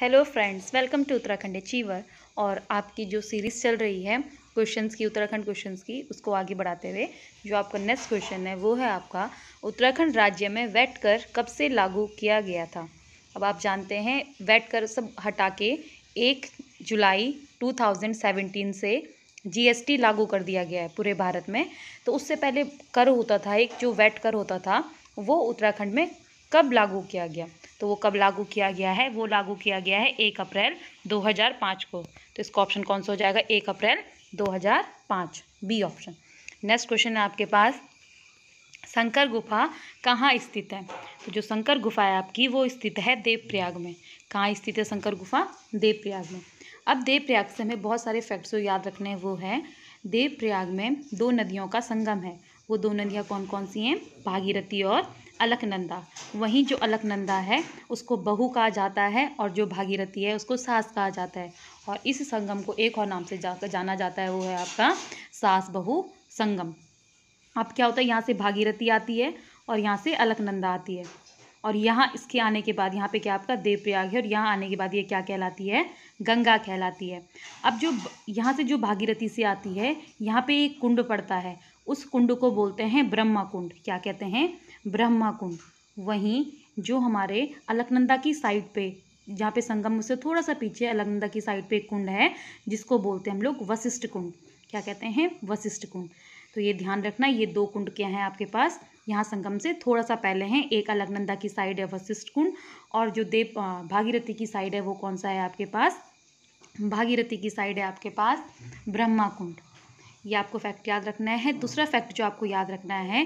hello friends welcome to Uttarakhand achiever और आपकी जो सीरीज़ चल रही है क्वेश्चंस की उत्तराखंड क्वेश्चंस की उसको आगे बढ़ाते हुए जो आपका नेक्स्ट क्वेश्चन है वो है आपका उत्तराखंड राज्य में वेट कर कब से लागू किया गया था अब आप जानते हैं वेट कर सब हटा के एक जुलाई टू से जीएसटी लागू कर दिया गया है पूरे भारत में तो उससे पहले कर होता था एक जो वेट कर होता था वो उत्तराखंड में कब लागू किया गया तो वो कब लागू किया गया है वो लागू किया गया है एक अप्रैल 2005 को तो इसका ऑप्शन कौन सा हो जाएगा एक अप्रैल 2005 बी ऑप्शन नेक्स्ट क्वेश्चन है आपके पास शंकर गुफा कहाँ स्थित है तो जो शंकर गुफा है आपकी वो स्थित है देवप्रयाग में कहाँ स्थित है शंकर गुफा देवप्रयाग में अब देवप्रयाग से हमें बहुत सारे फैक्ट्स को याद रखने हैं वो है देवप्रयाग में दो नदियों का संगम है वो दो नदियाँ कौन कौन सी हैं भागीरथी और अलकनंदा वहीं जो अलकनंदा है उसको बहू कहा जाता है और जो भागीरथी है उसको सास कहा जाता है और इस संगम को एक और नाम से जा, जाना जाता है वो है आपका सास बहू संगम अब क्या होता है यहाँ से भागीरथी आती है और यहाँ से अलकनंदा आती है और यहाँ इसके आने के बाद यहाँ पे क्या आपका देवप्रयाग है और यहाँ आने के बाद ये क्या कहलाती है गंगा कहलाती है अब जो यहाँ से जो भागीरथी से आती है यहाँ पे एक कुंड पड़ता है उस कुंड को बोलते हैं ब्रह्मा कुंड क्या कहते हैं ब्रह्मा कुंड वहीं जो हमारे अलकनंदा की साइड पे जहाँ पे संगम उससे थोड़ा सा पीछे अलकनंदा की साइड पे एक कुंड है जिसको बोलते हैं हम लोग वशिष्ठ कुंड क्या कहते हैं वशिष्ठ कुंड तो ये ध्यान रखना ये दो कुंड क्या हैं आपके पास यहाँ संगम से थोड़ा सा पहले हैं एक अलकनंदा की साइड है वशिष्ठ कुंड और जो देव भागीरथी की साइड है वो कौन सा है आपके पास भागीरथी की साइड है आपके पास ब्रह्मा कुंड ये आपको फैक्ट याद रखना है दूसरा फैक्ट जो आपको याद रखना है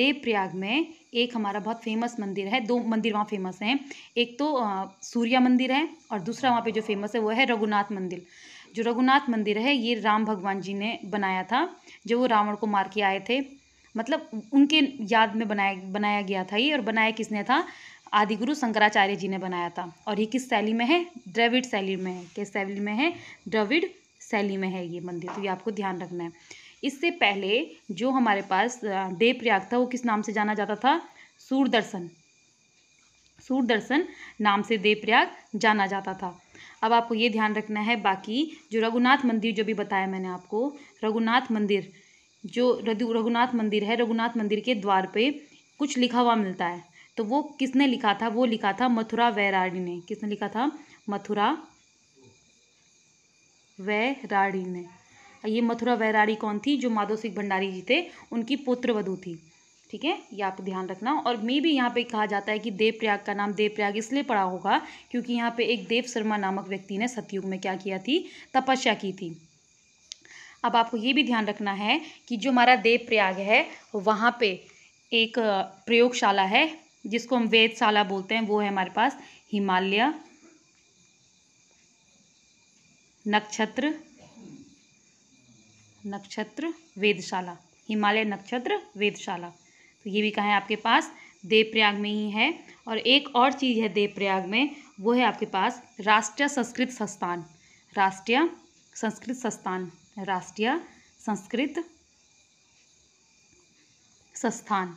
देव प्रयाग में एक हमारा बहुत फेमस मंदिर है दो मंदिर वहाँ फेमस हैं एक तो सूर्या मंदिर है और दूसरा वहाँ पे जो फेमस है वो है रघुनाथ मंदिर जो रघुनाथ मंदिर है ये राम भगवान जी ने बनाया था जो वो रावण को मार के आए थे मतलब उनके याद में बनाया बनाया गया था ये और बनाया किसने था आदिगुरु शंकराचार्य जी ने बनाया था और ये किस शैली में है द्रविड़ शैली में है किस शैली में है द्रविड़ शैली में है ये मंदिर तो ये आपको ध्यान रखना है इससे पहले जो हमारे पास देव प्रयाग था वो किस नाम से जाना जाता था सूरदर्शन सूरदर्शन नाम से देव प्रयाग जाना जाता था अब आपको ये ध्यान रखना है बाकी जो रघुनाथ मंदिर जो भी बताया मैंने आपको रघुनाथ मंदिर जो रघुनाथ मंदिर है रघुनाथ मंदिर के द्वार पे कुछ लिखा हुआ मिलता है तो वो किसने लिखा था वो लिखा था मथुरा वैरागी ने किसने लिखा था मथुरा वैराड़ी ने ये मथुरा वैराड़ी कौन थी जो माधव सिंह भंडारी जी थे उनकी पुत्रवधु थी ठीक है ये आप ध्यान रखना और मे भी यहाँ पे कहा जाता है कि देवप्रयाग का नाम देवप्रयाग इसलिए पड़ा होगा क्योंकि यहाँ पे एक देव शर्मा नामक व्यक्ति ने सतयुग में क्या किया थी तपस्या की थी अब आपको ये भी ध्यान रखना है कि जो हमारा देवप्रयाग है वहाँ पे एक प्रयोगशाला है जिसको हम वेदशाला बोलते हैं वो है हमारे पास हिमालय नक्षत्र नक्षत्र वेदशाला हिमालय नक्षत्र वेदशाला तो ये भी कहाँ है आपके पास देवप्रयाग में ही है और एक और चीज़ है देवप्रयाग में वो है आपके पास राष्ट्रीय संस्कृत संस्थान राष्ट्रीय संस्कृत संस्थान राष्ट्रीय संस्कृत संस्थान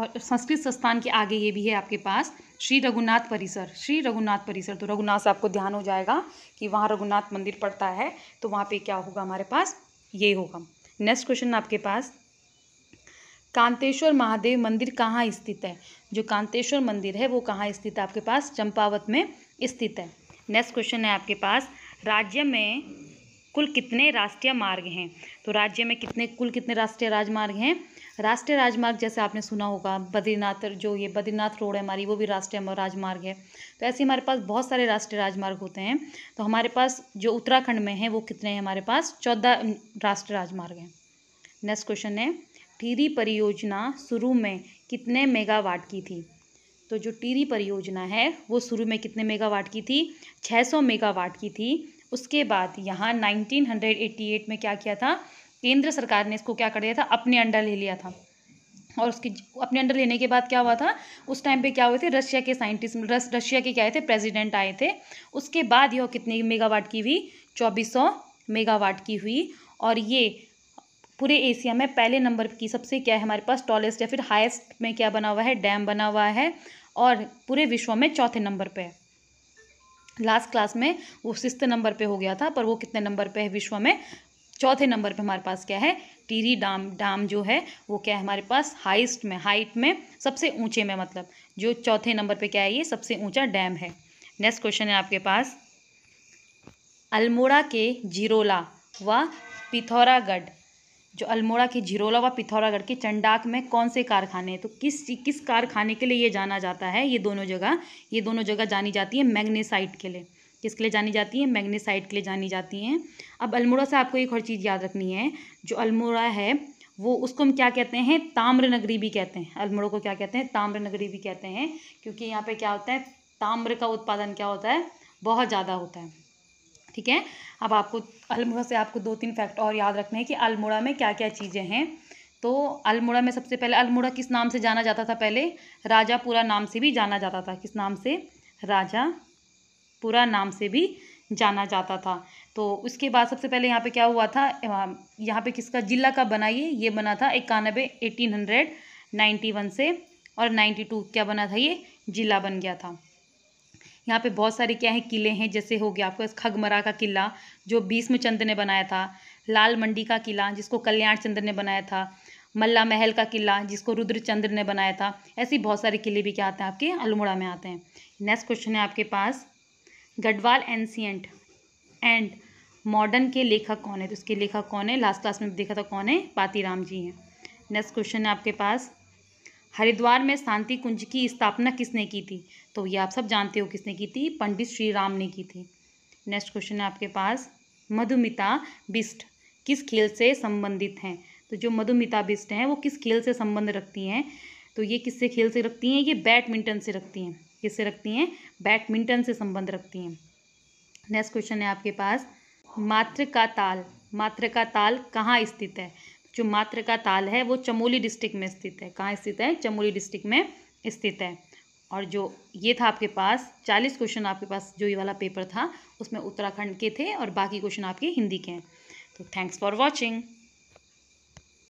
और संस्कृत संस्थान के आगे ये भी है आपके पास श्री रघुनाथ परिसर श्री रघुनाथ परिसर तो रघुनाथ आपको ध्यान हो जाएगा कि वहाँ रघुनाथ मंदिर पड़ता है तो वहाँ पे क्या होगा हमारे पास ये होगा नेक्स्ट क्वेश्चन आपके पास कांतेश्वर महादेव मंदिर कहाँ स्थित है जो कांतेश्वर मंदिर है वो कहाँ स्थित है आपके पास चंपावत में स्थित है नेक्स्ट क्वेश्चन है आपके पास राज्य में कुल कितने राष्ट्रीय मार्ग हैं तो राज्य में कितने कुल कितने राष्ट्रीय राजमार्ग हैं राष्ट्रीय राजमार्ग जैसे आपने सुना होगा बद्रीनाथ जो ये बद्रीनाथ रोड है हमारी वो भी राष्ट्रीय राजमार्ग है तो ऐसे हमारे पास बहुत सारे राष्ट्रीय राजमार्ग होते हैं तो हमारे पास जो उत्तराखंड में है वो कितने हैं हमारे पास चौदह राष्ट्रीय राजमार्ग हैं नेक्स्ट क्वेश्चन है टीरी परियोजना शुरू में कितने मेगावाट की थी तो जो टीरी परियोजना है वो शुरू में कितने मेगावाट की थी 600 मेगावाट की थी उसके बाद यहाँ 1988 में क्या किया था केंद्र सरकार ने इसको क्या कर दिया था अपने अंडर ले लिया था और उसकी अपने अंडर लेने के बाद क्या हुआ था उस टाइम पे क्या हुए थे रशिया के साइंटिस्ट रस, रशिया के क्या आए थे प्रेसिडेंट आए थे उसके बाद यह कितने मेगावाट की हुई चौबीस मेगावाट की हुई और ये पूरे एशिया में पहले नंबर की सबसे क्या है हमारे पास टॉलेस्ट या फिर हाइस्ट में क्या बना हुआ है डैम बना हुआ है और पूरे विश्व में चौथे नंबर पर है लास्ट क्लास में वो सिक्स नंबर पे हो गया था पर वो कितने नंबर पे है विश्व में चौथे नंबर पे हमारे पास क्या है टीरी डाम डाम जो है वो क्या है हमारे पास हाइस्ट में हाइट में सबसे ऊंचे में मतलब जो चौथे नंबर पे क्या है ये सबसे ऊंचा डैम है नेक्स्ट क्वेश्चन है आपके पास अल्मोड़ा के जिरोला व पिथौरागढ़ जो अल्मोड़ा की झिरोला व पिथौरागढ़ के चंडाक में कौन से कारखाने हैं तो किस किस कारखाने के लिए ये जाना जाता है ये दोनों जगह ये दोनों जगह जानी जाती है मैग्नेसाइट के लिए किसके लिए जानी जाती है मैग्नेसाइट के लिए जानी जाती हैं अब अल्मोड़ा से आपको एक और चीज़ याद रखनी है जो अल्मोड़ा है वो उसको हम क्या कहते हैं ताम्र नगरी भी कहते हैं अल्मोड़ा को क्या कहते हैं ताम्र नगरी भी कहते हैं क्योंकि यहाँ पर क्या होता है ताम्र का उत्पादन क्या होता है बहुत ज़्यादा होता है ठीक है अब आपको अल्मोड़ा से आपको दो तीन फैक्ट और याद रखने हैं कि अल्मोड़ा में क्या क्या चीज़ें हैं तो अल्मोड़ा में सबसे पहले अल्मोड़ा किस नाम से जाना जाता था पहले राजापुरा नाम से भी जाना जाता था किस नाम से राजापुरा नाम से भी जाना जाता था तो उसके बाद सबसे पहले यहाँ पे क्या हुआ था यहाँ पे किसका जिला का बना ये ये बना था इक्यानबे एटीन हंड्रेड नाइन्टी वन से और नाइन्टी टू क्या बना था ये जिला बन गया था यहाँ पे बहुत सारे क्या है किले हैं जैसे हो गया आपका खगमरा का किला जो भीष्म चंद्र ने बनाया था लाल मंडी का किला जिसको कल्याण चंद्र ने बनाया था मल्ला महल का किला जिसको रुद्रचंद्र ने बनाया था ऐसे बहुत सारे किले भी क्या आते हैं आपके अल्मोड़ा में आते हैं नेक्स्ट क्वेश्चन है आपके पास गढ़वाल एंसियंट एंड मॉडर्न के लेखक कौन है तो उसके लेखक कौन है लास्ट क्लास में देखा था कौन है पातीराम जी हैं नेक्स्ट क्वेश्चन है आपके पास हरिद्वार में शांति कुंज की स्थापना किसने की थी तो ये आप सब जानते हो किसने की थी पंडित श्री राम ने की थी नेक्स्ट क्वेश्चन है आपके पास मधुमिता बिस्ट किस खेल से संबंधित हैं तो जो मधुमिता बिस्ट हैं वो किस खेल से संबंध रखती हैं तो ये किससे खेल से रखती हैं ये बैडमिंटन से रखती हैं किससे रखती हैं बैडमिंटन से संबंध रखती हैं नेक्स्ट क्वेश्चन है आपके पास मात्र का ताल मात्र का ताल कहाँ स्थित है जो मात्र का ताल है वो चमोली डिस्ट्रिक्ट में स्थित है कहाँ स्थित है चमोली डिस्ट्रिक्ट में स्थित है और जो ये था आपके पास चालीस क्वेश्चन आपके पास जो ये वाला पेपर था उसमें उत्तराखंड के थे और बाकी क्वेश्चन आपके हिंदी के हैं तो थैंक्स फॉर वॉचिंग